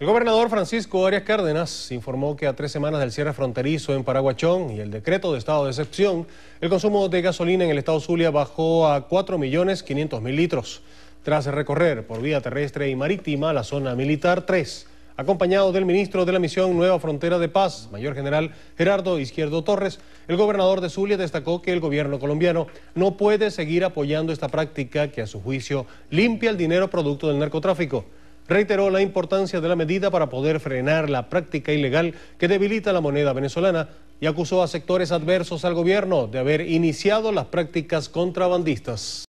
El gobernador Francisco Arias Cárdenas informó que a tres semanas del cierre fronterizo en Paraguachón y el decreto de estado de excepción, el consumo de gasolina en el estado Zulia bajó a 4.500.000 litros, tras recorrer por vía terrestre y marítima la zona militar 3, acompañado del ministro de la misión Nueva Frontera de Paz, mayor general Gerardo Izquierdo Torres, el gobernador de Zulia destacó que el gobierno colombiano no puede seguir apoyando esta práctica que a su juicio limpia el dinero producto del narcotráfico reiteró la importancia de la medida para poder frenar la práctica ilegal que debilita la moneda venezolana y acusó a sectores adversos al gobierno de haber iniciado las prácticas contrabandistas.